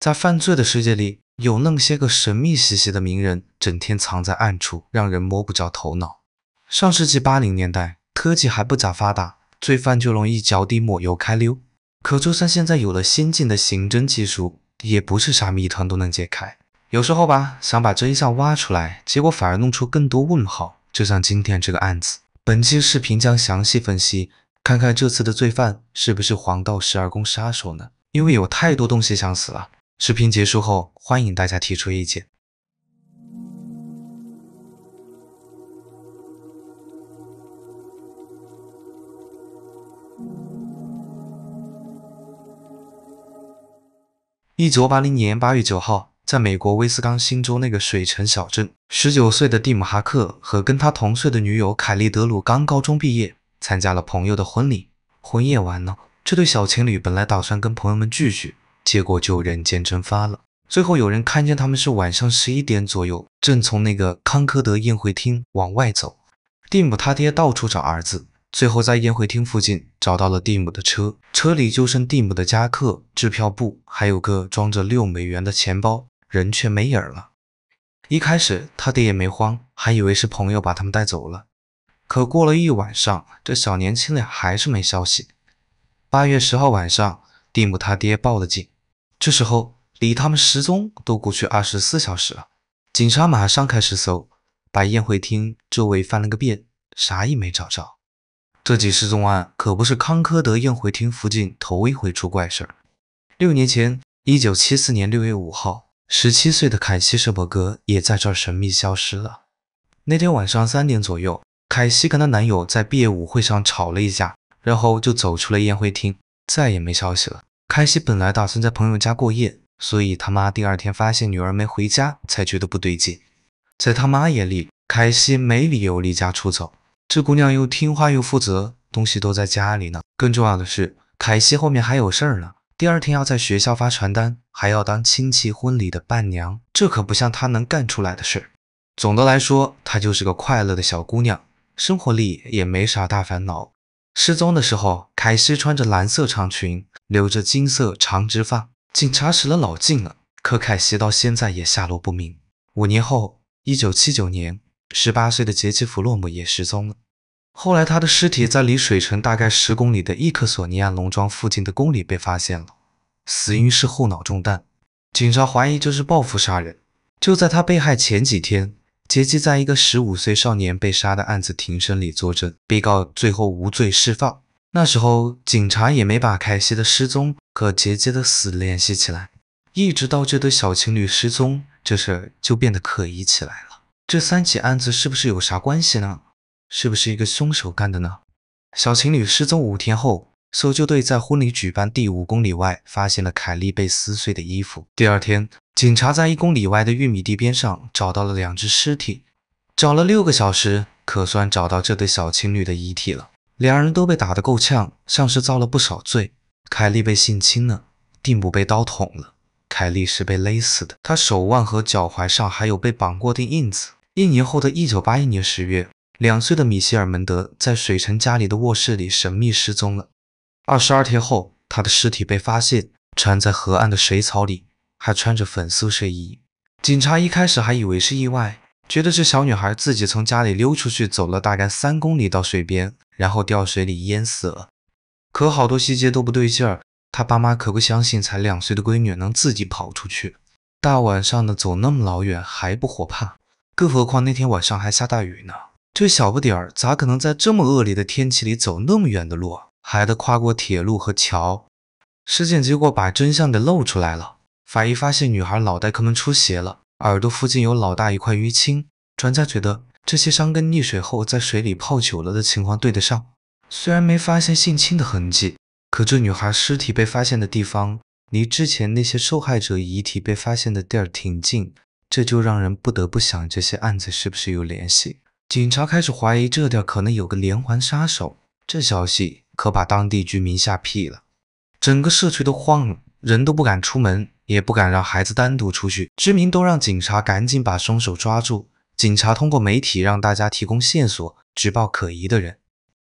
在犯罪的世界里，有那么些个神秘兮兮的名人，整天藏在暗处，让人摸不着头脑。上世纪八零年代，科技还不咋发达，罪犯就容易脚底抹油开溜。可就算现在有了先进的刑侦技术，也不是啥谜团都能解开。有时候吧，想把真相挖出来，结果反而弄出更多问号。就像今天这个案子，本期视频将详细分析，看看这次的罪犯是不是黄道十二宫杀手呢？因为有太多东西想死了。视频结束后，欢迎大家提出意见。一九八零年八月九号，在美国威斯康星州那个水城小镇，十九岁的蒂姆·哈克和跟他同岁的女友凯莉·德鲁刚高中毕业，参加了朋友的婚礼。婚宴完呢，这对小情侣本来打算跟朋友们聚聚。结果就人间蒸发了。最后有人看见他们是晚上十一点左右，正从那个康科德宴会厅往外走。蒂姆他爹到处找儿子，最后在宴会厅附近找到了蒂姆的车，车里就剩蒂姆的夹克、支票簿，还有个装着六美元的钱包，人却没影了。一开始他爹也没慌，还以为是朋友把他们带走了。可过了一晚上，这小年轻俩还是没消息。八月十号晚上，蒂姆他爹报了警。这时候离他们失踪都过去二十四小时了，警察马上开始搜，把宴会厅周围翻了个遍，啥也没找着。这起失踪案可不是康科德宴会厅附近头一回出怪事儿，六年前，一九七四年六月五号，十七岁的凯西舍伯格也在这儿神秘消失了。那天晚上三点左右，凯西跟她男友在毕业舞会上吵了一架，然后就走出了宴会厅，再也没消息了。凯西本来打算在朋友家过夜，所以他妈第二天发现女儿没回家，才觉得不对劲。在他妈眼里，凯西没理由离家出走，这姑娘又听话又负责，东西都在家里呢。更重要的是，凯西后面还有事儿呢，第二天要在学校发传单，还要当亲戚婚礼的伴娘，这可不像她能干出来的事儿。总的来说，她就是个快乐的小姑娘，生活里也没啥大烦恼。失踪的时候，凯西穿着蓝色长裙，留着金色长直发。警察使了老劲了，可凯西到现在也下落不明。五年后，一九七九年，十八岁的杰基弗洛姆也失踪了。后来他的尸体在离水城大概十公里的伊克索尼亚农庄附近的公里被发现了，死因是后脑中弹。警察怀疑这是报复杀人。就在他被害前几天。杰基在一个十五岁少年被杀的案子庭审里作证，被告最后无罪释放。那时候警察也没把凯西的失踪和杰基的死联系起来。一直到这对小情侣失踪，这事儿就变得可疑起来了。这三起案子是不是有啥关系呢？是不是一个凶手干的呢？小情侣失踪五天后。搜救队在婚礼举办第五公里外发现了凯莉被撕碎的衣服。第二天，警察在一公里外的玉米地边上找到了两只尸体，找了六个小时，可算找到这对小情侣的遗体了。两人都被打得够呛，像是遭了不少罪。凯莉被性侵了，蒂姆被刀捅了，凯莉是被勒死的，她手腕和脚踝上还有被绑过的印子。一年后的一九八一年十月，两岁的米歇尔·门德在水城家里的卧室里神秘失踪了。二十二天后，她的尸体被发现，缠在河岸的水草里，还穿着粉色睡衣。警察一开始还以为是意外，觉得这小女孩自己从家里溜出去，走了大概三公里到水边，然后掉水里淹死了。可好多细节都不对劲儿，她爸妈可不相信才两岁的闺女能自己跑出去，大晚上的走那么老远还不活怕，更何况那天晚上还下大雨呢。这小不点儿咋可能在这么恶劣的天气里走那么远的路啊？还得跨过铁路和桥。尸检结果把真相给露出来了，法医发现女孩脑袋可能出血了，耳朵附近有老大一块淤青。专家觉得这些伤跟溺水后在水里泡久了的情况对得上。虽然没发现性侵的痕迹，可这女孩尸体被发现的地方离之前那些受害者遗体被发现的地儿挺近，这就让人不得不想这些案子是不是有联系。警察开始怀疑这地儿可能有个连环杀手。这消息。可把当地居民吓屁了，整个社区都慌了，人都不敢出门，也不敢让孩子单独出去。居民都让警察赶紧把凶手抓住。警察通过媒体让大家提供线索，举报可疑的人。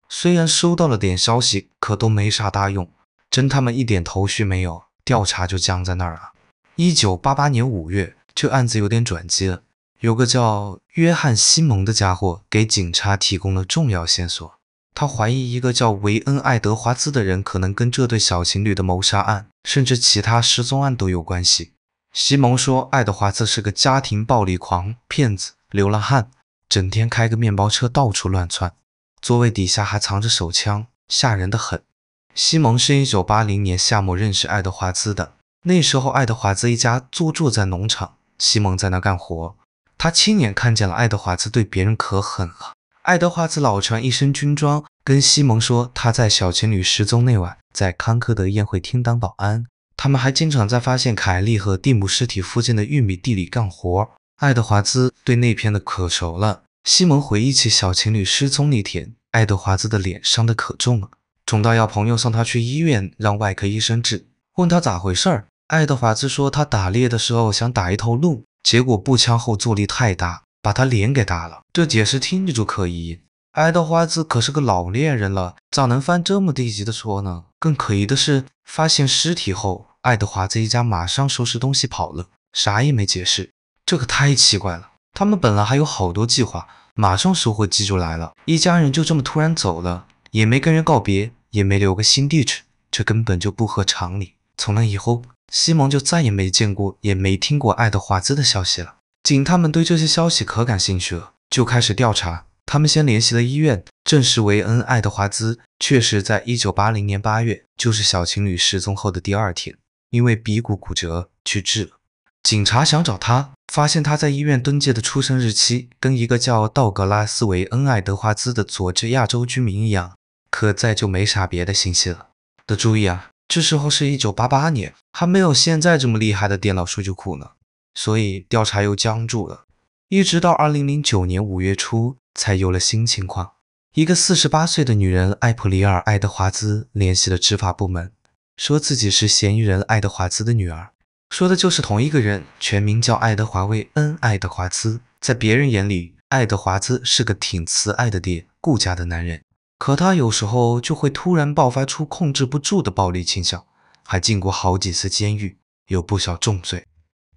虽然收到了点消息，可都没啥大用，真他妈一点头绪没有，调查就僵在那儿了。一九八八年五月，这案子有点转机了，有个叫约翰·西蒙的家伙给警察提供了重要线索。他怀疑一个叫维恩·爱德华兹的人可能跟这对小情侣的谋杀案，甚至其他失踪案都有关系。西蒙说，爱德华兹是个家庭暴力狂、骗子、流浪汉，整天开个面包车到处乱窜，座位底下还藏着手枪，吓人的很。西蒙是一九八零年夏末认识爱德华兹的，那时候爱德华兹一家租住在农场，西蒙在那干活，他亲眼看见了爱德华兹对别人可狠了。爱德华兹老穿一身军装，跟西蒙说他在小情侣失踪那晚在康科德宴会厅当保安。他们还经常在发现凯利和蒂姆尸体附近的玉米地里干活，爱德华兹对那片的可熟了。西蒙回忆起小情侣失踪那天，爱德华兹的脸伤得可重了，肿到要朋友送他去医院，让外科医生治。问他咋回事儿，爱德华兹说他打猎的时候想打一头鹿，结果步枪后坐力太大。把他脸给打了，这解释听着就可疑。爱德华兹可是个老猎人了，咋能犯这么低级的错呢？更可疑的是，发现尸体后，爱德华兹一家马上收拾东西跑了，啥也没解释，这可太奇怪了。他们本来还有好多计划，马上收获季就来了，一家人就这么突然走了，也没跟人告别，也没留个新地址，这根本就不合常理。从那以后，西蒙就再也没见过，也没听过爱德华兹的消息了。警他们对这些消息可感兴趣了，就开始调查。他们先联系了医院，证实维恩·爱德华兹确实在一九八零年八月，就是小情侣失踪后的第二天，因为鼻骨骨折去治了。警察想找他，发现他在医院登记的出生日期跟一个叫道格拉斯·维恩·爱德华兹的佐治亚州居民一样，可再就没啥别的信息了。得注意啊，这时候是一九八八年，还没有现在这么厉害的电脑数据库呢。所以调查又僵住了，一直到二零零九年五月初才有了新情况。一个四十八岁的女人艾普里尔·爱德华兹联系了执法部门，说自己是嫌疑人爱德华兹的女儿，说的就是同一个人，全名叫爱德华·威恩·爱德华兹。在别人眼里，爱德华兹是个挺慈爱的爹、顾家的男人，可他有时候就会突然爆发出控制不住的暴力倾向，还进过好几次监狱，有不少重罪。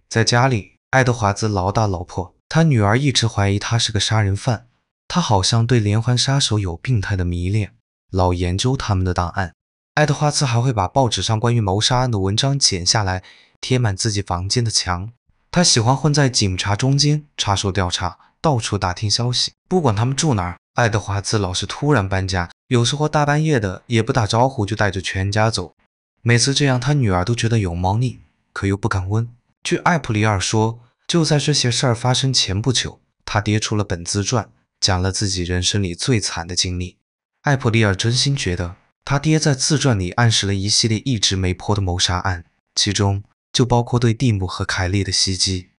在家里，爱德华兹老打老婆，他女儿一直怀疑他是个杀人犯。他好像对连环杀手有病态的迷恋，老研究他们的档案。爱德华兹还会把报纸上关于谋杀案的文章剪下来，贴满自己房间的墙。他喜欢混在警察中间插手调查，到处打听消息。不管他们住哪儿，爱德华兹老是突然搬家，有时候大半夜的也不打招呼就带着全家走。每次这样，他女儿都觉得有猫腻，可又不敢问。据艾普里尔说，就在这些事儿发生前不久，他爹出了本自传，讲了自己人生里最惨的经历。艾普里尔真心觉得，他爹在自传里暗示了一系列一直没破的谋杀案，其中就包括对蒂姆和凯莉的袭击。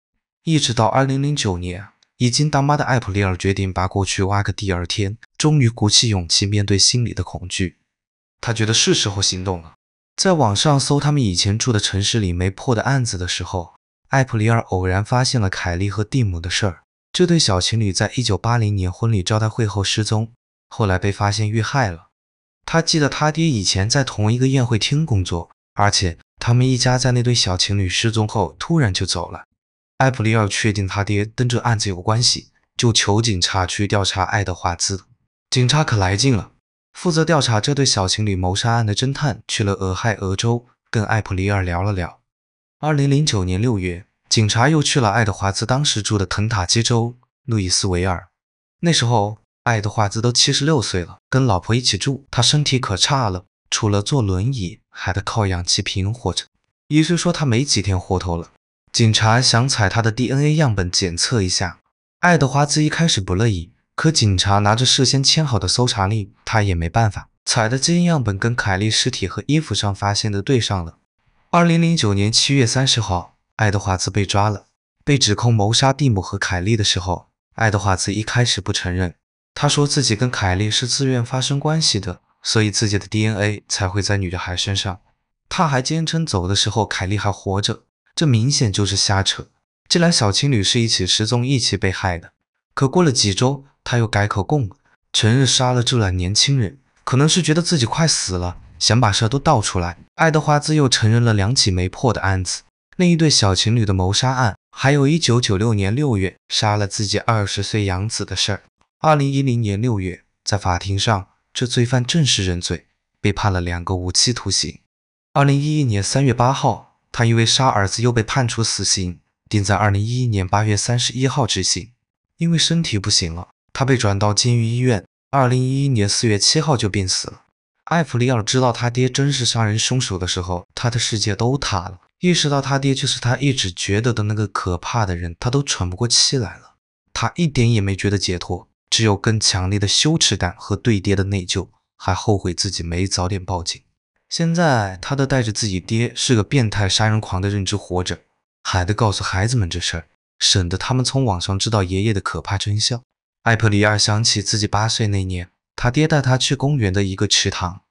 一直到二零零九年，已经当妈的艾普利尔决定把过去挖个第二天，终于鼓起勇气面对心里的恐惧。他觉得是时候行动了，在网上搜他们以前住的城市里没破的案子的时候。艾普里尔偶然发现了凯莉和蒂姆的事儿，这对小情侣在一九八零年婚礼招待会后失踪，后来被发现遇害了。他记得他爹以前在同一个宴会厅工作，而且他们一家在那对小情侣失踪后突然就走了。艾普里尔确定他爹跟这案子有关系，就求警察去调查爱德华兹。警察可来劲了，负责调查这对小情侣谋杀案的侦探去了俄亥俄州，跟艾普里尔聊了聊。二零零九年六月，警察又去了爱德华兹当时住的肯塔基州路易斯维尔。那时候爱德华兹都七十六岁了，跟老婆一起住，他身体可差了，除了坐轮椅，还得靠氧气瓶活着。医生说他没几天活头了。警察想采他的 DNA 样本检测一下，爱德华兹一开始不乐意，可警察拿着事先签好的搜查令，他也没办法。采的基因样本跟凯莉尸体和衣服上发现的对上了。二零零九年七月三十号，爱德华兹被抓了，被指控谋杀蒂姆和凯莉的时候，爱德华兹一开始不承认，他说自己跟凯莉是自愿发生关系的，所以自己的 DNA 才会在女孩身上。他还坚称走的时候凯莉还活着，这明显就是瞎扯。既然小情侣是一起失踪、一起被害的，可过了几周，他又改口供，承认杀了这俩年轻人，可能是觉得自己快死了。想把事儿都倒出来。爱德华兹又承认了两起没破的案子，另一对小情侣的谋杀案，还有一九九六年六月杀了自己二十岁养子的事儿。二零一零年六月，在法庭上，这罪犯正式认罪，被判了两个无期徒刑。二零一一年三月八号，他因为杀儿子又被判处死刑，定在二零一一年八月三十一号执行。因为身体不行了，他被转到监狱医院，二零一一年四月七号就病死了。艾弗里尔知道他爹真是杀人凶手的时候，他的世界都塌了。意识到他爹就是他一直觉得的那个可怕的人，他都喘不过气来了。他一点也没觉得解脱，只有更强烈的羞耻感和对爹的内疚，还后悔自己没早点报警。现在他都带着自己爹是个变态杀人狂的认知活着，还得告诉孩子们这事儿，省得他们从网上知道爷爷的可怕真相。艾弗里尔想起自己八岁那年。他爹带他去公园的一个池塘，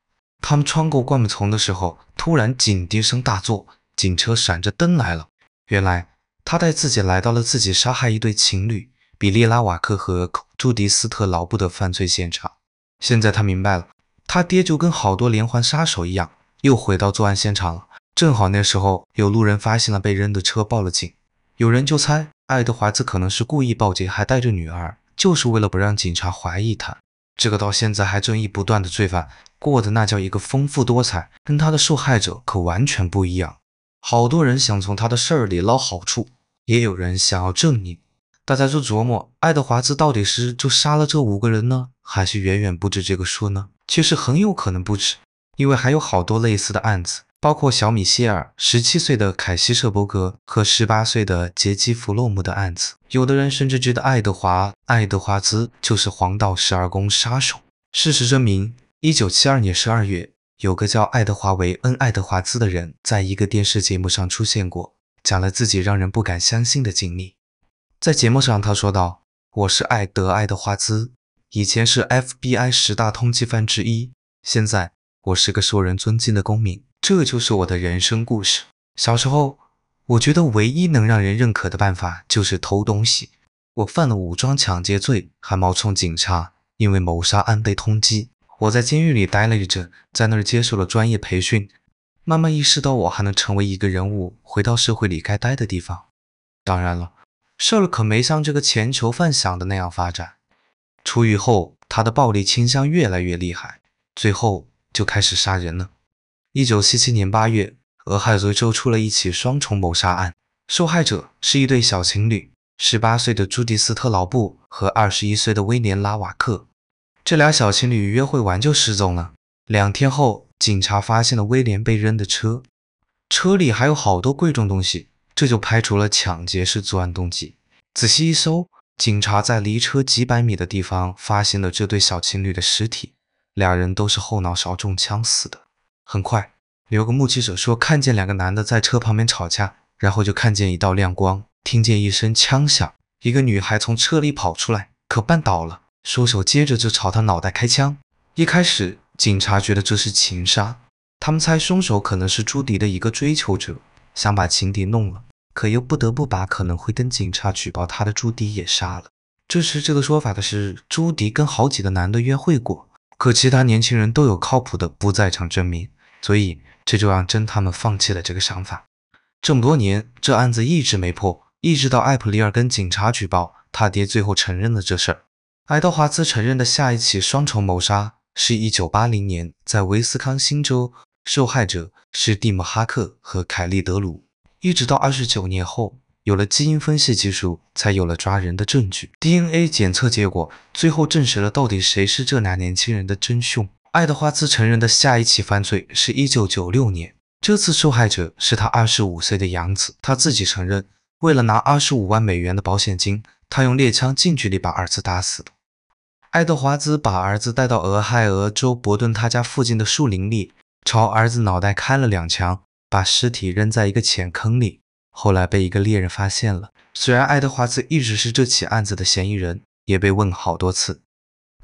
他们穿过灌木丛的时候，突然警笛声大作，警车闪着灯来了。原来他带自己来到了自己杀害一对情侣比利拉瓦克和朱迪斯特劳布的犯罪现场。现在他明白了，他爹就跟好多连环杀手一样，又回到作案现场了。正好那时候有路人发现了被扔的车，报了警。有人就猜爱德华兹可能是故意报警，还带着女儿，就是为了不让警察怀疑他。这个到现在还争议不断的罪犯，过的那叫一个丰富多彩，跟他的受害者可完全不一样。好多人想从他的事儿里捞好处，也有人想要正义。大家就琢磨，爱德华兹到底是就杀了这五个人呢，还是远远不止这个数呢？其实很有可能不止，因为还有好多类似的案子。包括小米歇尔、十七岁的凯西舍伯格和十八岁的杰基弗洛姆的案子，有的人甚至觉得爱德华爱德华兹就是黄道十二宫杀手。事实证明，一九七二年十二月，有个叫爱德华为恩爱德华兹的人，在一个电视节目上出现过，讲了自己让人不敢相信的经历。在节目上，他说道：“我是爱德爱德华兹，以前是 FBI 十大通缉犯之一，现在我是个受人尊敬的公民。”这就是我的人生故事。小时候，我觉得唯一能让人认可的办法就是偷东西。我犯了武装抢劫罪，还冒充警察，因为谋杀案被通缉。我在监狱里待了一阵，在那儿接受了专业培训，慢慢意识到我还能成为一个人物，回到社会里该待的地方。当然了，事儿可没像这个前囚犯想的那样发展。出狱后，他的暴力倾向越来越厉害，最后就开始杀人了。一九七七年八月，俄亥俄州出了一起双重谋杀案，受害者是一对小情侣，十八岁的朱迪斯特劳布和二十一岁的威廉拉瓦克。这俩小情侣约会完就失踪了。两天后，警察发现了威廉被扔的车，车里还有好多贵重东西，这就排除了抢劫是作案动机。仔细一搜，警察在离车几百米的地方发现了这对小情侣的尸体，俩人都是后脑勺中枪死的。很快，有个目击者说看见两个男的在车旁边吵架，然后就看见一道亮光，听见一声枪响，一个女孩从车里跑出来，可绊倒了，凶手接着就朝她脑袋开枪。一开始，警察觉得这是情杀，他们猜凶手可能是朱迪的一个追求者，想把情敌弄了，可又不得不把可能会跟警察举报他的朱迪也杀了。支持这个说法的是，朱迪跟好几个男的约会过，可其他年轻人都有靠谱的不在场证明。所以这就让真他们放弃了这个想法，这么多年这案子一直没破，一直到艾普里尔跟警察举报，他爹最后承认了这事儿。爱德华兹承认的下一起双重谋杀是一九八零年在威斯康星州，受害者是蒂姆哈克和凯利德鲁。一直到二十九年后，有了基因分析技术，才有了抓人的证据。DNA 检测结果最后证实了到底谁是这俩年轻人的真凶。爱德华兹承认的下一起犯罪是一九九六年，这次受害者是他二十五岁的养子。他自己承认，为了拿二十五万美元的保险金，他用猎枪近距离把儿子打死了。爱德华兹把儿子带到俄亥俄州伯顿他家附近的树林里，朝儿子脑袋开了两枪，把尸体扔在一个浅坑里。后来被一个猎人发现了。虽然爱德华兹一直是这起案子的嫌疑人，也被问好多次，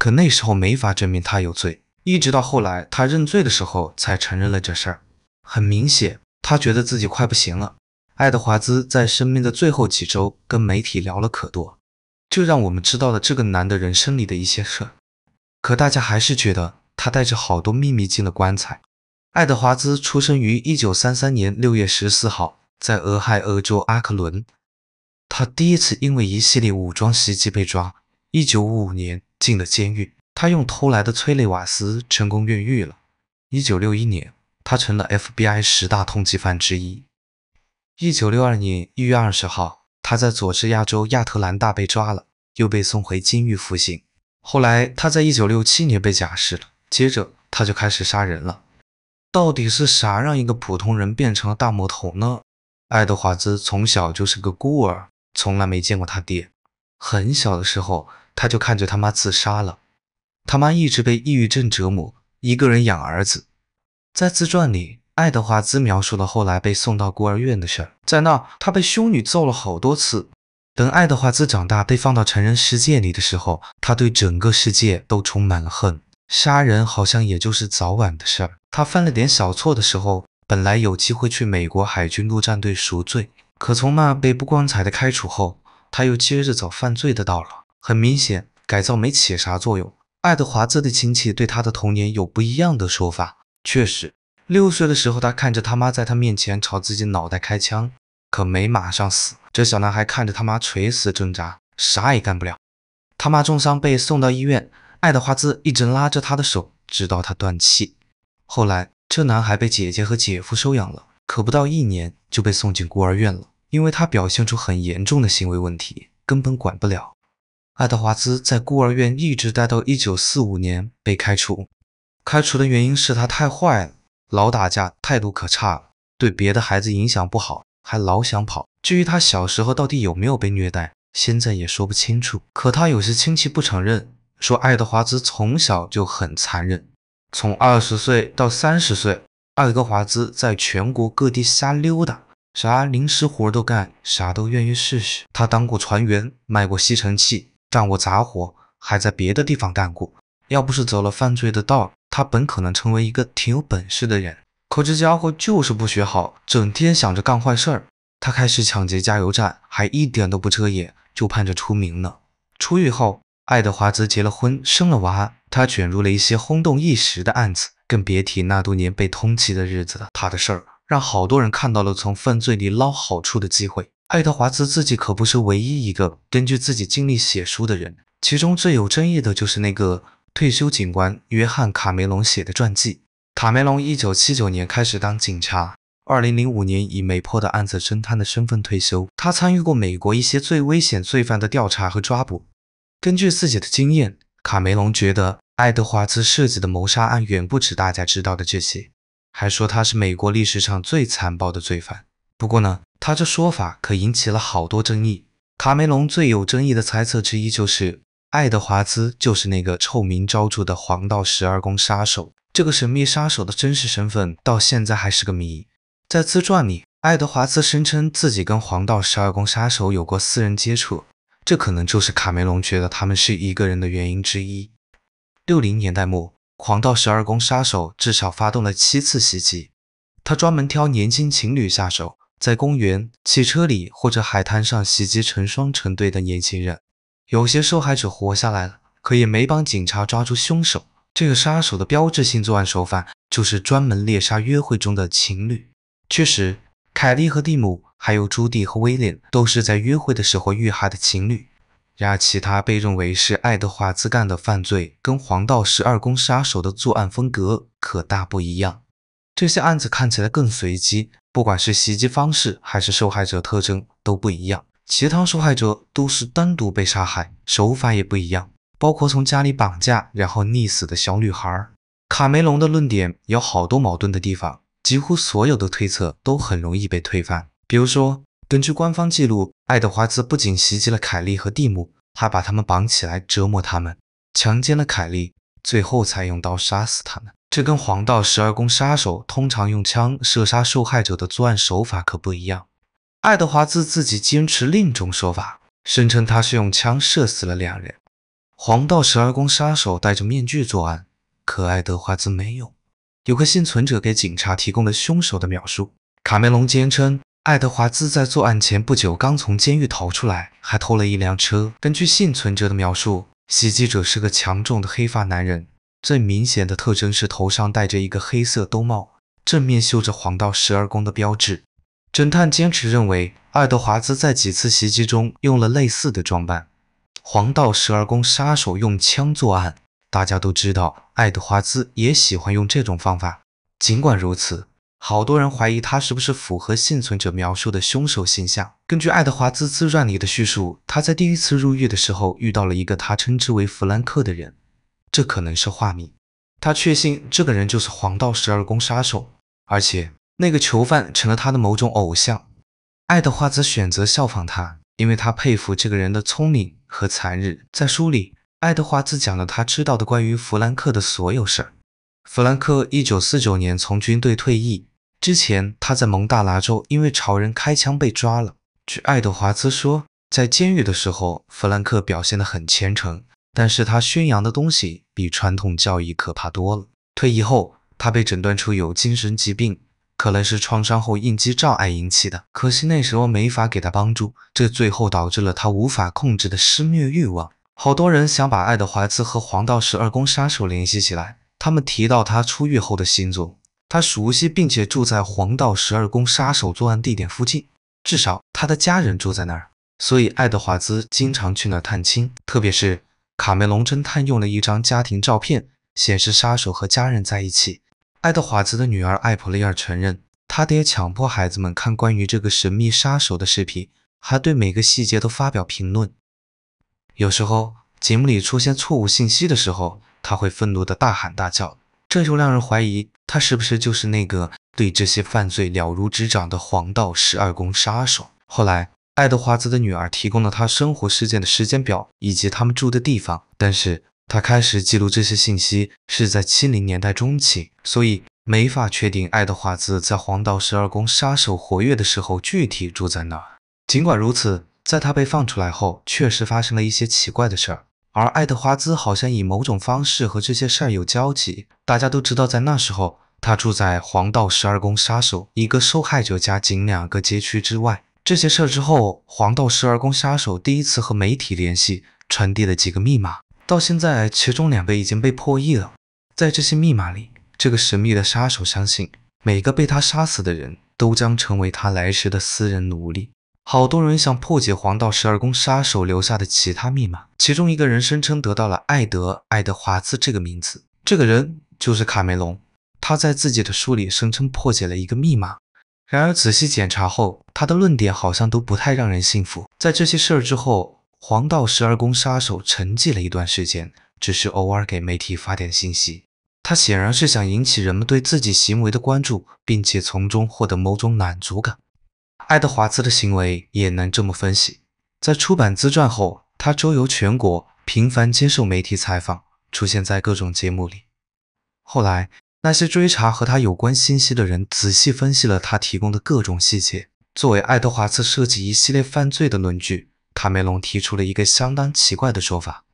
可那时候没法证明他有罪。一直到后来，他认罪的时候才承认了这事儿。很明显，他觉得自己快不行了。爱德华兹在生命的最后几周跟媒体聊了可多，这让我们知道了这个男的人生里的一些事儿。可大家还是觉得他带着好多秘密进了棺材。爱德华兹出生于一九三三年六月十四号，在俄亥俄州阿克伦。他第一次因为一系列武装袭击被抓，一九五五年进了监狱。他用偷来的催泪瓦斯成功越狱了。一九六一年，他成了 FBI 十大通缉犯之一。一九六二年一月二十号，他在佐治亚州亚特兰大被抓了，又被送回监狱服刑。后来他在一九六七年被假释了，接着他就开始杀人了。到底是啥让一个普通人变成了大魔头呢？爱德华兹从小就是个孤儿，从来没见过他爹。很小的时候，他就看着他妈自杀了。他妈一直被抑郁症折磨，一个人养儿子。在自传里，爱德华兹描述了后来被送到孤儿院的事儿，在那他被修女揍了好多次。等爱德华兹长大，被放到成人世界里的时候，他对整个世界都充满了恨，杀人好像也就是早晚的事儿。他犯了点小错的时候，本来有机会去美国海军陆战队赎罪，可从那被不光彩的开除后，他又接着走犯罪的道路。很明显，改造没起啥作用。爱德华兹的亲戚对他的童年有不一样的说法。确实，六岁的时候，他看着他妈在他面前朝自己脑袋开枪，可没马上死。这小男孩看着他妈垂死挣扎，啥也干不了。他妈重伤被送到医院，爱德华兹一直拉着他的手，直到他断气。后来，这男孩被姐姐和姐夫收养了，可不到一年就被送进孤儿院了，因为他表现出很严重的行为问题，根本管不了。爱德华兹在孤儿院一直待到一九四五年被开除，开除的原因是他太坏了，老打架，态度可差了，对别的孩子影响不好，还老想跑。至于他小时候到底有没有被虐待，现在也说不清楚。可他有些亲戚不承认，说爱德华兹从小就很残忍。从二十岁到三十岁，爱德华兹在全国各地瞎溜达，啥临时活都干，啥都愿意试试。他当过船员，卖过吸尘器。干过杂活，还在别的地方干过。要不是走了犯罪的道，他本可能成为一个挺有本事的人。可这家伙就是不学好，整天想着干坏事儿。他开始抢劫加油站，还一点都不遮掩，就盼着出名呢。出狱后，爱德华兹结了婚，生了娃。他卷入了一些轰动一时的案子，更别提那多年被通缉的日子了。他的事儿让好多人看到了从犯罪里捞好处的机会。爱德华兹自己可不是唯一一个根据自己经历写书的人，其中最有争议的就是那个退休警官约翰卡梅隆写的传记。卡梅隆一九七九年开始当警察，二零零五年以没破的案子侦探的身份退休。他参与过美国一些最危险罪犯的调查和抓捕。根据自己的经验，卡梅隆觉得爱德华兹涉及的谋杀案远不止大家知道的这些，还说他是美国历史上最残暴的罪犯。不过呢，他这说法可引起了好多争议。卡梅隆最有争议的猜测之一就是，爱德华兹就是那个臭名昭著的黄道十二宫杀手。这个神秘杀手的真实身份到现在还是个谜。在自传里，爱德华兹声称自己跟黄道十二宫杀手有过私人接触，这可能就是卡梅隆觉得他们是一个人的原因之一。六零年代末，黄道十二宫杀手至少发动了七次袭击，他专门挑年轻情侣下手。在公园、汽车里或者海滩上袭击成双成对的年轻人，有些受害者活下来了，可也没帮警察抓住凶手。这个杀手的标志性作案手法就是专门猎杀约会中的情侣。确实，凯莉和蒂姆，还有朱迪和威廉，都是在约会的时候遇害的情侣。然而，其他被认为是爱德华自干的犯罪，跟黄道十二宫杀手的作案风格可大不一样。这些案子看起来更随机，不管是袭击方式还是受害者特征都不一样。其他受害者都是单独被杀害，手法也不一样，包括从家里绑架然后溺死的小女孩。卡梅隆的论点有好多矛盾的地方，几乎所有的推测都很容易被推翻。比如说，根据官方记录，爱德华兹不仅袭击了凯利和蒂姆，还把他们绑起来折磨他们，强奸了凯利，最后才用刀杀死他们。这跟黄道十二宫杀手通常用枪射杀受害者的作案手法可不一样。爱德华兹自己坚持另一种说法，声称他是用枪射死了两人。黄道十二宫杀手戴着面具作案，可爱德华兹没有。有个幸存者给警察提供了凶手的描述。卡梅隆坚称爱德华兹在作案前不久刚从监狱逃出来，还偷了一辆车。根据幸存者的描述，袭击者是个强壮的黑发男人。最明显的特征是头上戴着一个黑色兜帽，正面绣着黄道十二宫的标志。侦探坚持认为，爱德华兹在几次袭击中用了类似的装扮。黄道十二宫杀手用枪作案，大家都知道，爱德华兹也喜欢用这种方法。尽管如此，好多人怀疑他是不是符合幸存者描述的凶手形象。根据爱德华兹自传里的叙述，他在第一次入狱的时候遇到了一个他称之为弗兰克的人。这可能是化名，他确信这个人就是黄道十二宫杀手，而且那个囚犯成了他的某种偶像。爱德华兹选择效仿他，因为他佩服这个人的聪明和残忍。在书里，爱德华兹讲了他知道的关于弗兰克的所有事儿。弗兰克一九四九年从军队退役之前，他在蒙大拿州因为朝人开枪被抓了。据爱德华兹说，在监狱的时候，弗兰克表现得很虔诚。但是他宣扬的东西比传统教义可怕多了。退役后，他被诊断出有精神疾病，可能是创伤后应激障碍引起的。可惜那时候没法给他帮助，这最后导致了他无法控制的施虐欲望。好多人想把爱德华兹和黄道十二宫杀手联系起来，他们提到他出狱后的行踪，他熟悉并且住在黄道十二宫杀手作案地点附近，至少他的家人住在那儿，所以爱德华兹经常去那儿探亲，特别是。卡梅隆侦探用了一张家庭照片，显示杀手和家人在一起。爱德华兹的女儿艾普莉尔承认，他爹强迫孩子们看关于这个神秘杀手的视频，还对每个细节都发表评论。有时候节目里出现错误信息的时候，他会愤怒地大喊大叫，这就让人怀疑他是不是就是那个对这些犯罪了如指掌的黄道十二宫杀手。后来。爱德华兹的女儿提供了他生活事件的时间表以及他们住的地方，但是他开始记录这些信息是在七零年代中期，所以没法确定爱德华兹在黄道十二宫杀手活跃的时候具体住在哪儿。尽管如此，在他被放出来后，确实发生了一些奇怪的事儿，而爱德华兹好像以某种方式和这些事儿有交集。大家都知道，在那时候他住在黄道十二宫杀手一个受害者家仅两个街区之外。这些事儿之后，黄道十二宫杀手第一次和媒体联系，传递了几个密码，到现在其中两个已经被破译了。在这些密码里，这个神秘的杀手相信，每个被他杀死的人都将成为他来时的私人奴隶。好多人想破解黄道十二宫杀手留下的其他密码，其中一个人声称得到了艾德·爱德华兹这个名字，这个人就是卡梅隆，他在自己的书里声称破解了一个密码。然而仔细检查后，他的论点好像都不太让人信服。在这些事儿之后，黄道十二宫杀手沉寂了一段时间，只是偶尔给媒体发点信息。他显然是想引起人们对自己行为的关注，并且从中获得某种满足感。爱德华兹的行为也能这么分析。在出版自传后，他周游全国，频繁接受媒体采访，出现在各种节目里。后来。那些追查和他有关信息的人仔细分析了他提供的各种细节，作为爱德华兹设计一系列犯罪的论据，卡梅隆提出了一个相当奇怪的说法。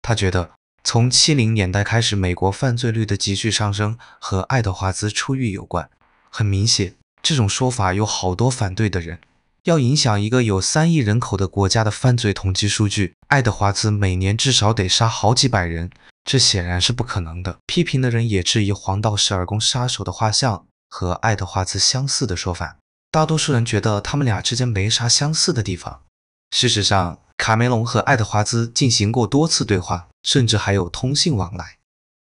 他觉得从七零年代开始，美国犯罪率的急剧上升和爱德华兹出狱有关。很明显，这种说法有好多反对的人。要影响一个有三亿人口的国家的犯罪统计数据，爱德华兹每年至少得杀好几百人。这显然是不可能的。批评的人也质疑黄道十二宫杀手的画像和爱德华兹相似的说法。大多数人觉得他们俩之间没啥相似的地方。事实上，卡梅隆和爱德华兹进行过多次对话，甚至还有通信往来。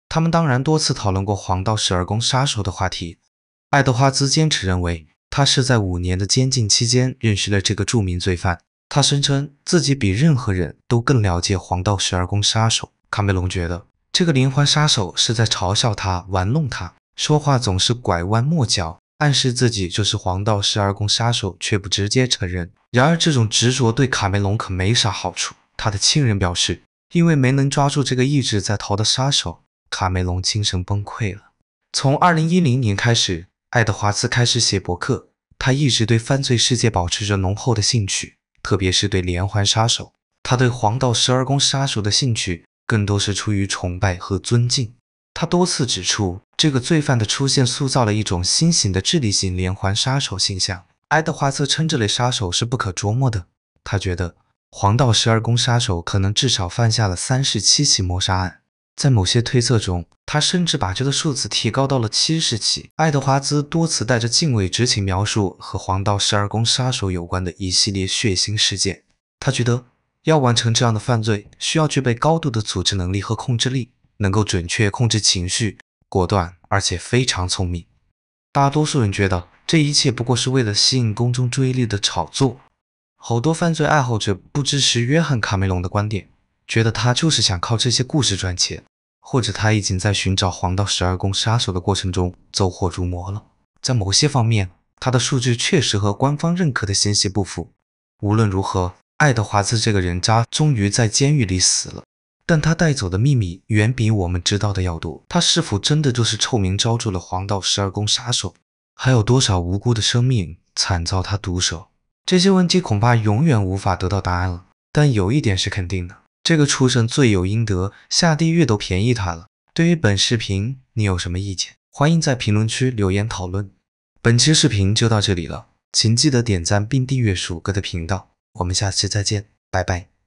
他们当然多次讨论过黄道十二宫杀手的话题。爱德华兹坚持认为，他是在五年的监禁期间认识了这个著名罪犯。他声称自己比任何人都更了解黄道十二宫杀手。卡梅隆觉得这个连环杀手是在嘲笑他、玩弄他，说话总是拐弯抹角，暗示自己就是黄道十二宫杀手，却不直接承认。然而这种执着对卡梅隆可没啥好处。他的亲人表示，因为没能抓住这个一直在逃的杀手，卡梅隆精神崩溃了。从二零一零年开始，爱德华兹开始写博客，他一直对犯罪世界保持着浓厚的兴趣，特别是对连环杀手，他对黄道十二宫杀手的兴趣。更多是出于崇拜和尊敬。他多次指出，这个罪犯的出现塑造了一种新型的智力型连环杀手形象。爱德华兹称这类杀手是不可捉摸的。他觉得黄道十二宫杀手可能至少犯下了三十七起谋杀案，在某些推测中，他甚至把这个数字提高到了七十起。爱德华兹多次带着敬畏之情描述和黄道十二宫杀手有关的一系列血腥事件。他觉得。要完成这样的犯罪，需要具备高度的组织能力和控制力，能够准确控制情绪，果断，而且非常聪明。大多数人觉得这一切不过是为了吸引公众注意力的炒作。好多犯罪爱好者不支持约翰卡梅隆的观点，觉得他就是想靠这些故事赚钱，或者他已经在寻找黄道十二宫杀手的过程中走火入魔了。在某些方面，他的数据确实和官方认可的信息不符。无论如何。爱德华兹这个人渣终于在监狱里死了，但他带走的秘密远比我们知道的要多。他是否真的就是臭名昭著的黄道十二宫杀手？还有多少无辜的生命惨遭他毒手？这些问题恐怕永远无法得到答案了。但有一点是肯定的，这个畜生罪有应得，下地狱都便宜他了。对于本视频你有什么意见？欢迎在评论区留言讨论。本期视频就到这里了，请记得点赞并订阅鼠哥的频道。我们下期再见，拜拜。